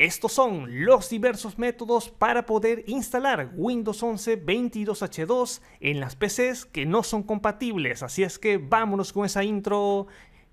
Estos son los diversos métodos para poder instalar Windows 11 22H2 en las PCs que no son compatibles, así es que vámonos con esa intro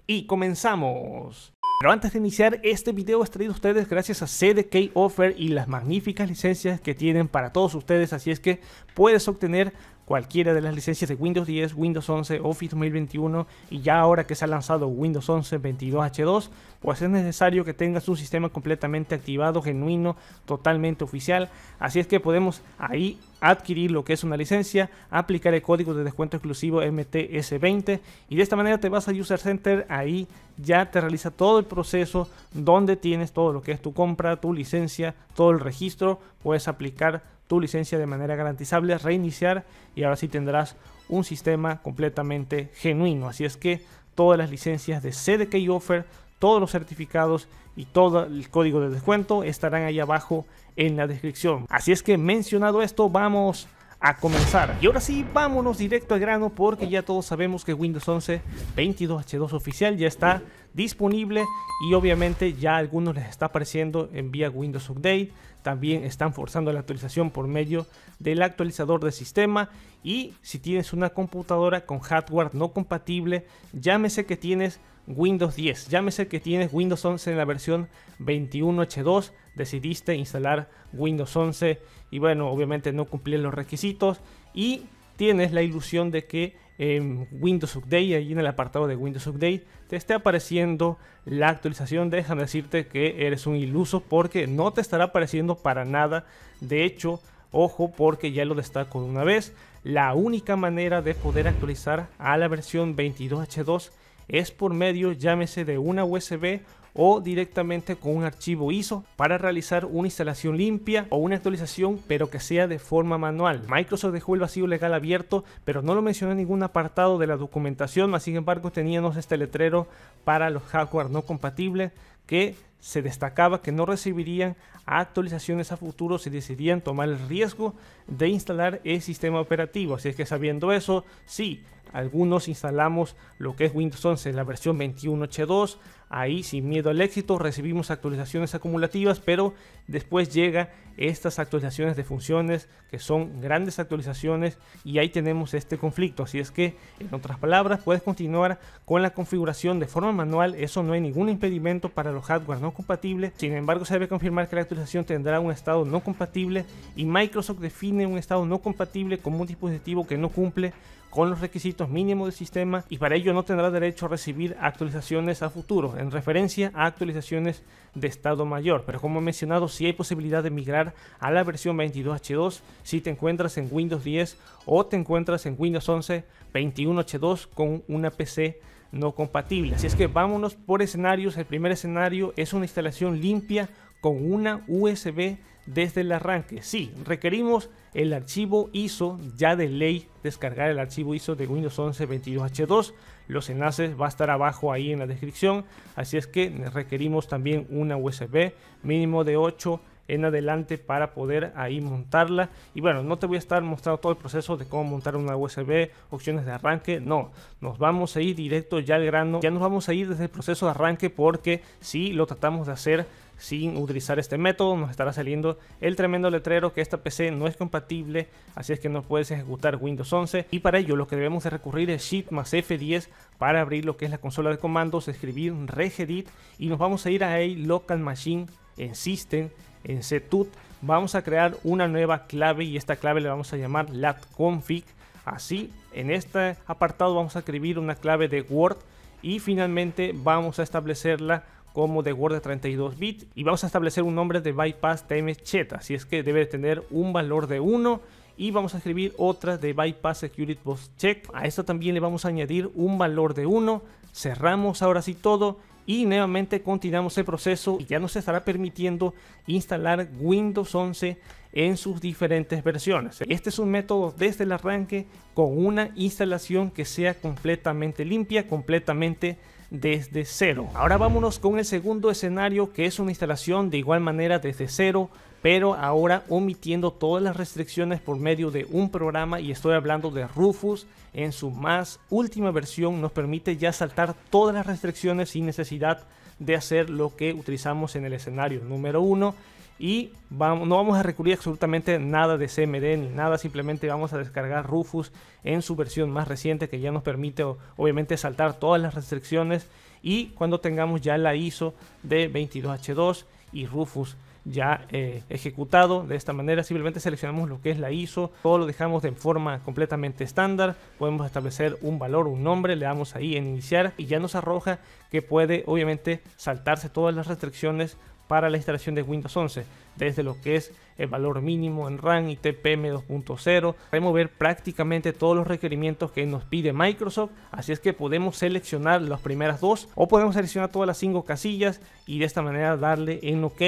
y comenzamos. Pero antes de iniciar este video he traído a ustedes gracias a CDK Offer y las magníficas licencias que tienen para todos ustedes, así es que puedes obtener cualquiera de las licencias de Windows 10, Windows 11, Office 2021 y ya ahora que se ha lanzado Windows 11 22H2, pues es necesario que tengas un sistema completamente activado, genuino, totalmente oficial. Así es que podemos ahí adquirir lo que es una licencia, aplicar el código de descuento exclusivo MTS20 y de esta manera te vas a User Center, ahí ya te realiza todo el proceso donde tienes todo lo que es tu compra, tu licencia, todo el registro, puedes aplicar tu licencia de manera garantizable, reiniciar y ahora sí tendrás un sistema completamente genuino. Así es que todas las licencias de CDK Offer, todos los certificados y todo el código de descuento estarán ahí abajo en la descripción. Así es que mencionado esto, vamos a comenzar. Y ahora sí, vámonos directo al grano porque ya todos sabemos que Windows 11 22H2 oficial ya está disponible y obviamente ya algunos les está apareciendo en vía Windows Update. También están forzando la actualización por medio del actualizador de sistema y si tienes una computadora con hardware no compatible, llámese que tienes Windows 10, llámese que tienes Windows 11 en la versión 21H2, decidiste instalar Windows 11 y bueno, obviamente no cumplir los requisitos y tienes la ilusión de que en em, Windows Update, ahí en el apartado de Windows Update, te esté apareciendo la actualización. dejan decirte que eres un iluso porque no te estará apareciendo para nada. De hecho, ojo porque ya lo destaco de una vez, la única manera de poder actualizar a la versión 22H2 es por medio, llámese de una USB o directamente con un archivo ISO para realizar una instalación limpia o una actualización pero que sea de forma manual. Microsoft dejó el vacío legal abierto pero no lo mencionó en ningún apartado de la documentación, más sin embargo teníamos este letrero para los hardware no compatibles que se destacaba que no recibirían actualizaciones a futuro si decidían tomar el riesgo de instalar el sistema operativo. Así es que sabiendo eso, sí, algunos instalamos lo que es Windows 11, la versión 21H2. Ahí sin miedo al éxito recibimos actualizaciones acumulativas, pero después llega estas actualizaciones de funciones que son grandes actualizaciones y ahí tenemos este conflicto. Así es que, en otras palabras, puedes continuar con la configuración de forma manual. Eso no hay ningún impedimento para los hardware no compatibles. Sin embargo, se debe confirmar que la actualización tendrá un estado no compatible y Microsoft define un estado no compatible como un dispositivo que no cumple con los requisitos mínimos del sistema y para ello no tendrá derecho a recibir actualizaciones a futuro, en referencia a actualizaciones de estado mayor. Pero como he mencionado, si hay posibilidad de migrar a la versión 22H2 si te encuentras en Windows 10 o te encuentras en Windows 11 21H2 con una PC no compatible. Así es que vámonos por escenarios. El primer escenario es una instalación limpia con una USB desde el arranque. Sí, requerimos el archivo ISO, ya de ley descargar el archivo ISO de Windows 11 22H2. Los enlaces va a estar abajo ahí en la descripción. Así es que requerimos también una USB mínimo de 8 en adelante para poder ahí montarla y bueno no te voy a estar mostrando todo el proceso de cómo montar una USB opciones de arranque no nos vamos a ir directo ya al grano ya nos vamos a ir desde el proceso de arranque porque si lo tratamos de hacer sin utilizar este método nos estará saliendo el tremendo letrero que esta PC no es compatible, así es que no puedes ejecutar Windows 11 y para ello lo que debemos de recurrir es Shift más F10 para abrir lo que es la consola de comandos, escribir regedit y nos vamos a ir a el Local Machine en System, en CTUT, vamos a crear una nueva clave y esta clave le vamos a llamar latconfig, así en este apartado vamos a escribir una clave de Word y finalmente vamos a establecerla como de Word de 32 bits y vamos a establecer un nombre de bypass TMZ. así es que debe tener un valor de 1 y vamos a escribir otra de bypass security Post check. A esta también le vamos a añadir un valor de 1. Cerramos ahora sí todo y nuevamente continuamos el proceso y ya nos estará permitiendo instalar Windows 11 en sus diferentes versiones. Este es un método desde el arranque con una instalación que sea completamente limpia, completamente desde cero. Ahora vámonos con el segundo escenario que es una instalación de igual manera desde cero pero ahora omitiendo todas las restricciones por medio de un programa y estoy hablando de Rufus en su más última versión nos permite ya saltar todas las restricciones sin necesidad de hacer lo que utilizamos en el escenario número uno y vamos, no vamos a recurrir absolutamente nada de CMD ni nada, simplemente vamos a descargar Rufus en su versión más reciente que ya nos permite obviamente saltar todas las restricciones y cuando tengamos ya la ISO de 22H2 y Rufus ya eh, ejecutado de esta manera simplemente seleccionamos lo que es la ISO todo lo dejamos de forma completamente estándar podemos establecer un valor un nombre le damos ahí en iniciar y ya nos arroja que puede obviamente saltarse todas las restricciones para la instalación de Windows 11, desde lo que es el valor mínimo en RAM y TPM 2.0, remover prácticamente todos los requerimientos que nos pide Microsoft, así es que podemos seleccionar las primeras dos o podemos seleccionar todas las cinco casillas y de esta manera darle en OK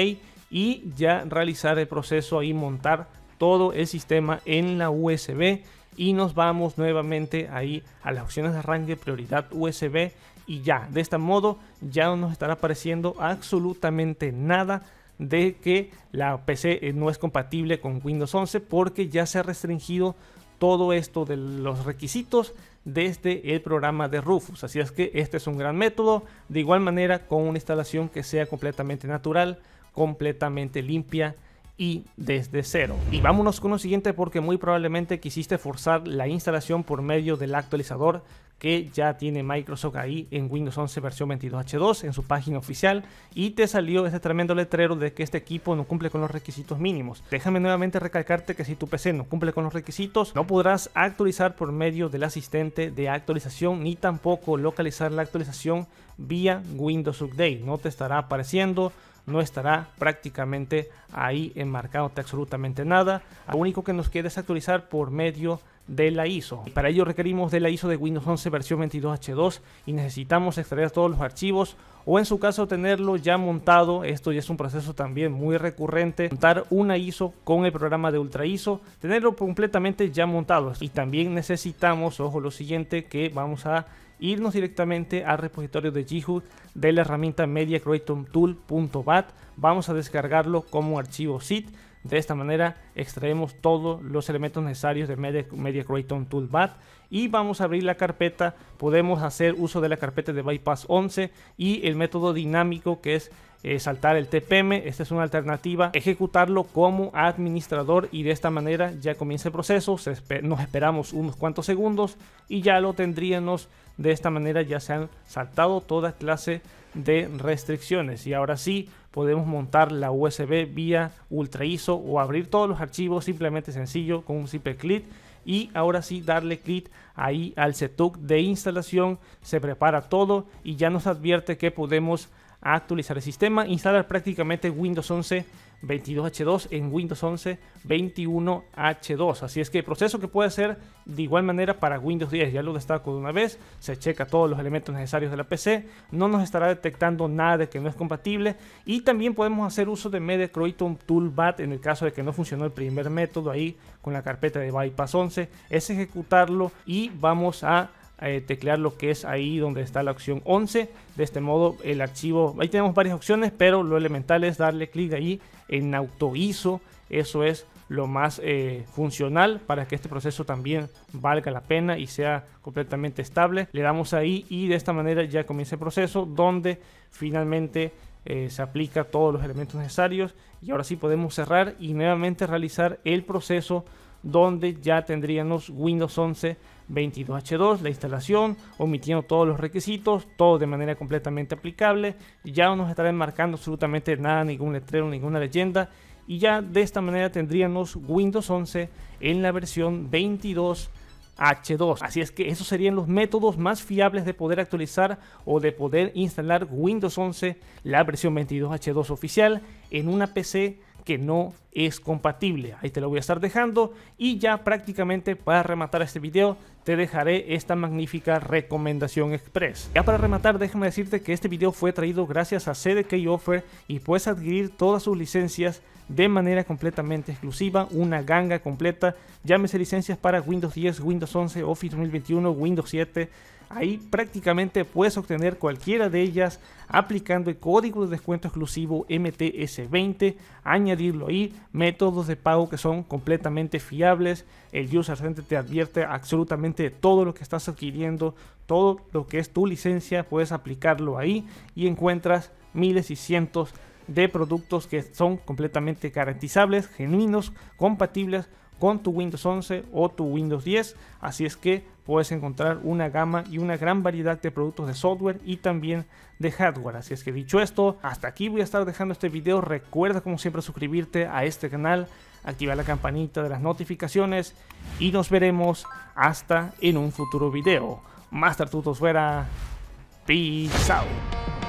y ya realizar el proceso ahí montar todo el sistema en la USB y nos vamos nuevamente ahí a las opciones de arranque prioridad USB y ya. De este modo ya no nos estará apareciendo absolutamente nada de que la PC eh, no es compatible con Windows 11 porque ya se ha restringido todo esto de los requisitos desde el programa de Rufus. Así es que este es un gran método. De igual manera con una instalación que sea completamente natural, completamente limpia y desde cero. Y vámonos con lo siguiente porque muy probablemente quisiste forzar la instalación por medio del actualizador que ya tiene Microsoft ahí en Windows 11 versión 22H2 en su página oficial y te salió ese tremendo letrero de que este equipo no cumple con los requisitos mínimos. Déjame nuevamente recalcarte que si tu PC no cumple con los requisitos, no podrás actualizar por medio del asistente de actualización ni tampoco localizar la actualización vía Windows Update. No te estará apareciendo, no estará prácticamente ahí enmarcándote absolutamente nada. Lo único que nos queda es actualizar por medio de la ISO. Para ello requerimos de la ISO de Windows 11 versión 22H2 y necesitamos extraer todos los archivos o en su caso tenerlo ya montado. Esto ya es un proceso también muy recurrente. Montar una ISO con el programa de Ultra ISO, tenerlo completamente ya montado. Y también necesitamos, ojo, lo siguiente que vamos a irnos directamente al repositorio de GitHub de la herramienta bat Vamos a descargarlo como archivo zip de esta manera extraemos todos los elementos necesarios de Media, Media Toolbat y vamos a abrir la carpeta. Podemos hacer uso de la carpeta de Bypass 11 y el método dinámico que es eh, saltar el TPM. Esta es una alternativa. Ejecutarlo como administrador y de esta manera ya comienza el proceso. nos esperamos unos cuantos segundos y ya lo tendríamos. De esta manera ya se han saltado toda clase de restricciones y ahora sí podemos montar la USB vía Ultra ISO o abrir todos los archivos simplemente sencillo con un simple clic y ahora sí darle clic ahí al setup de instalación, se prepara todo y ya nos advierte que podemos actualizar el sistema, instalar prácticamente Windows 11 22H2 en Windows 11 21H2. Así es que el proceso que puede hacer de igual manera para Windows 10, ya lo destaco de una vez, se checa todos los elementos necesarios de la PC, no nos estará detectando nada de que no es compatible y también podemos hacer uso de Media Toolbat en el caso de que no funcionó el primer método ahí con la carpeta de Bypass 11, es ejecutarlo y vamos a eh, teclear lo que es ahí donde está la opción 11. De este modo el archivo, ahí tenemos varias opciones, pero lo elemental es darle clic ahí en auto ISO. Eso es lo más eh, funcional para que este proceso también valga la pena y sea completamente estable. Le damos ahí y de esta manera ya comienza el proceso donde finalmente eh, se aplica todos los elementos necesarios y ahora sí podemos cerrar y nuevamente realizar el proceso donde ya tendríamos Windows 11 22H2 la instalación, omitiendo todos los requisitos, todo de manera completamente aplicable. Ya no nos estarán marcando absolutamente nada, ningún letrero, ninguna leyenda. Y ya de esta manera tendríamos Windows 11 en la versión 22. H2. Así es que esos serían los métodos más fiables de poder actualizar o de poder instalar Windows 11, la versión 22H2 oficial, en una PC que no es compatible. Ahí te lo voy a estar dejando y ya prácticamente para rematar este video te dejaré esta magnífica recomendación express. Ya para rematar déjame decirte que este video fue traído gracias a CDK Offer y puedes adquirir todas sus licencias de manera completamente exclusiva, una ganga completa, llámese licencias para Windows 10, Windows 11, Office 2021, Windows 7, Ahí prácticamente puedes obtener cualquiera de ellas aplicando el código de descuento exclusivo MTS20, añadirlo ahí, métodos de pago que son completamente fiables, el user center te advierte absolutamente de todo lo que estás adquiriendo, todo lo que es tu licencia, puedes aplicarlo ahí y encuentras miles y cientos de productos que son completamente garantizables, genuinos, compatibles con tu Windows 11 o tu Windows 10. Así es que puedes encontrar una gama y una gran variedad de productos de software y también de hardware. Así es que dicho esto, hasta aquí voy a estar dejando este video. Recuerda como siempre suscribirte a este canal, activar la campanita de las notificaciones y nos veremos hasta en un futuro video. Master Tutos fuera. Peace out.